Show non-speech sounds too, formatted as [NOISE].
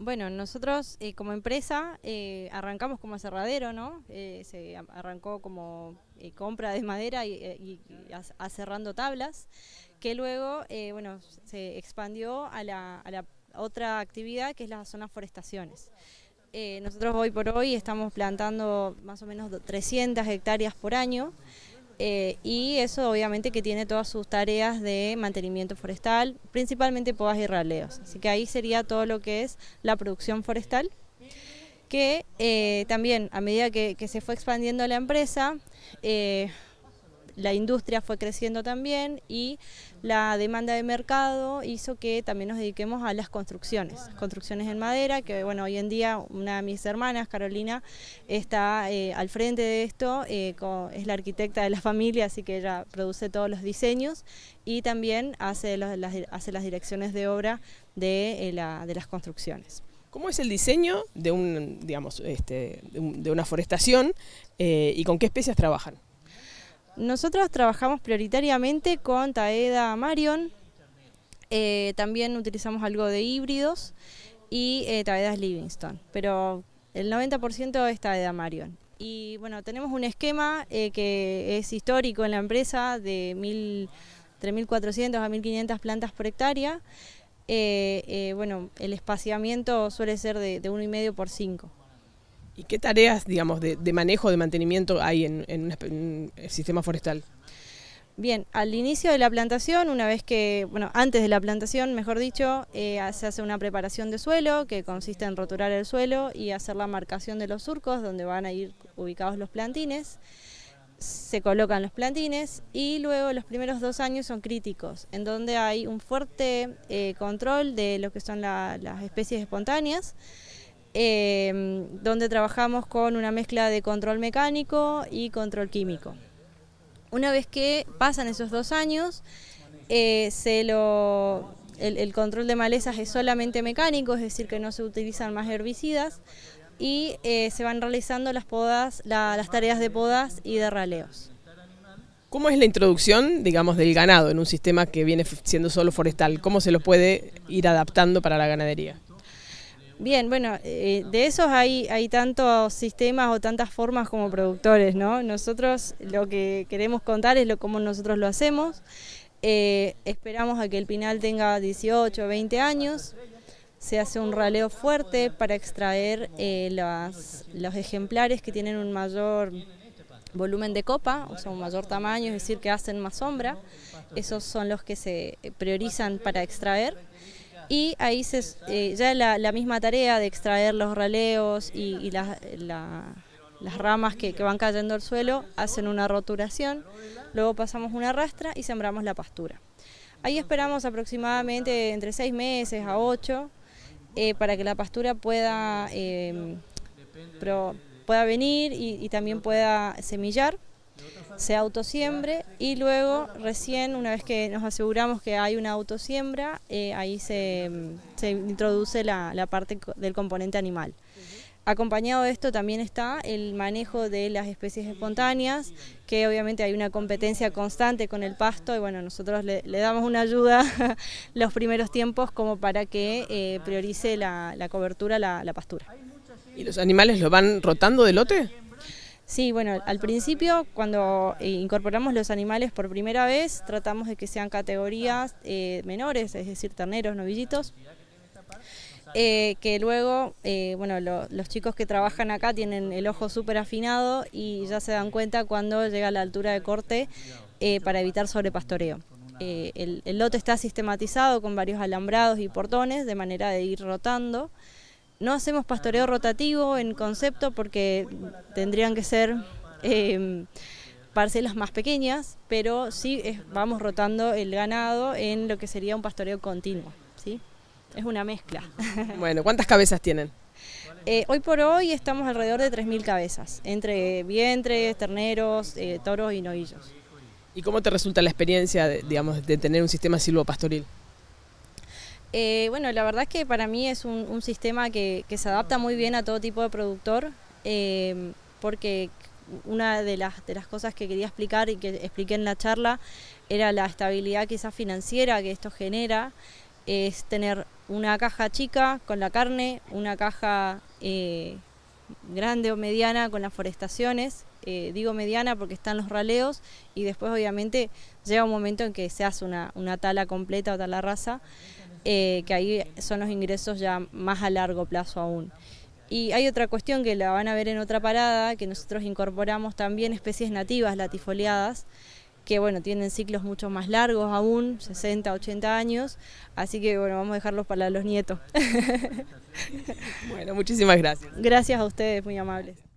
Bueno, nosotros eh, como empresa eh, arrancamos como aserradero, ¿no? Eh, se arrancó como compra de madera y, aserrando tablas, que luego, bueno, se expandió a la, a la, otra actividad que es las zonas forestaciones. nosotros hoy por hoy estamos plantando más o menos 300 hectáreas por año. Eh, y eso obviamente que tiene todas sus tareas de mantenimiento forestal, principalmente podas y raleos. Así que ahí sería todo lo que es la producción forestal, que eh, también a medida que, se fue expandiendo la empresa, eh, la industria fue creciendo también y la demanda de mercado hizo que también nos dediquemos a las construcciones, construcciones en madera, que bueno, hoy en día una de mis hermanas, Carolina, está eh, al frente de esto, eh, es la arquitecta de la familia, así que ella produce todos los diseños y también hace, las, direcciones de obra eh, de, las construcciones. ¿Cómo es el diseño de, este, una forestación y con qué especies trabajan? Nosotros trabajamos prioritariamente con Taeda Marion, eh, también utilizamos algo de híbridos y eh, Taeda Livingston, pero el 90% es Taeda Marion. Y bueno, tenemos un esquema eh, que es histórico en la empresa de 3.400 a 1.500 plantas por hectárea. Eh, bueno, el espaciamiento suele ser de, de 1,5 por 5. ¿Y qué tareas, digamos, de, manejo, de mantenimiento hay en, en, el sistema forestal? Bien, al inicio de la plantación, una vez que, bueno, antes de la plantación, mejor dicho, eh, se hace una preparación de suelo que consiste en roturar el suelo y hacer la marcación de los surcos donde van a ir ubicados los plantines se colocan los plantines y luego los primeros dos años son críticos, en donde hay un fuerte eh, control de lo que son las especies espontáneas Em, donde trabajamos con una mezcla de control mecánico y control químico. Una vez que pasan esos dos años, eh, el, control de malezas es solamente mecánico, es decir, que no se utilizan más herbicidas y eh, se van realizando las podas, las tareas de podas y de raleos. ¿Cómo es la introducción, digamos, del ganado en un sistema que viene siendo solo forestal? ¿Cómo se lo puede ir adaptando para la ganadería? Bien, bueno, eh, de esos hay, hay tantos sistemas o tantas formas como productores, ¿no? Nosotros lo que queremos contar es lo, cómo nosotros lo hacemos. Eh, esperamos a que el pinal tenga 18 o 20 años. Se hace un raleo fuerte para extraer eh, los ejemplares que tienen un mayor volumen de copa, o sea, un mayor tamaño, es decir, que hacen más sombra. Esos son los que se priorizan para extraer. Y ahí se, eh, ya la, la, misma tarea de extraer los raleos y, las ramas que, van cayendo al suelo hacen una roturación, luego pasamos una rastra y sembramos la pastura. Ahí esperamos aproximadamente entre seis meses a ocho eh, para que la pastura pueda, eh, pueda venir y también pueda semillar se autosiembre y luego recién, una vez que nos aseguramos que hay una autosiembra, eh, ahí mm, se, introduce la, parte del componente animal. Acompañado de esto también está el manejo de las especies espontáneas, que obviamente hay una competencia constante con el pasto y bueno, nosotros le, damos una ayuda [LAUGHS] los primeros tiempos como para que eh, priorice la, cobertura, la, la pastura. ¿Y los animales lo van rotando de lote? Sí, bueno, al principio cuando eh, incorporamos los animales por primera vez tratamos de que sean categorías eh, menores, es decir, terneros, novillitos. Eh, que luego, bueno, los chicos que trabajan acá tienen el ojo súper afinado y ya se dan cuenta cuando llega la altura de corte para evitar sobrepastoreo. el lote está sistematizado con varios alambrados y portones de manera de ir rotando. No hacemos pastoreo rotativo en concepto porque tendrían que ser em, parcelas más pequeñas, pero sí vamos rotando el ganado en lo que sería un pastoreo continuo. ¿sí? Es una mezcla. [LAUGHS] Bueno, ¿cuántas cabezas tienen? Eh, hoy por hoy estamos alrededor de 3.000 cabezas, entre vientres, terneros, eh, toros y novillos. ¿Y cómo te resulta la experiencia de, digamos, de tener un sistema silvopastoril? Eh, bueno, la verdad es que para mí es un, sistema que, se adapta muy bien a todo tipo de productor, eh, porque una de las, de las cosas que quería explicar y que expliqué en la charla era la estabilidad quizás financiera que esto genera, es tener una caja chica con la carne, una caja eh, grande o mediana con las forestaciones. Eh, digo mediana porque están los raleos y después obviamente llega un momento en que se hace una, tala completa o tala raza, eh, que ahí son los ingresos ya más a largo plazo aún. Y hay otra cuestión que la van a ver en otra parada, que nosotros incorporamos también especies nativas latifoliadas, que bueno, tienen ciclos mucho más largos aún, 60, 80 años, así que bueno, vamos a dejarlos para los nietos. [LAUGHS] bueno, muchísimas gracias. Gracias a ustedes, muy amables.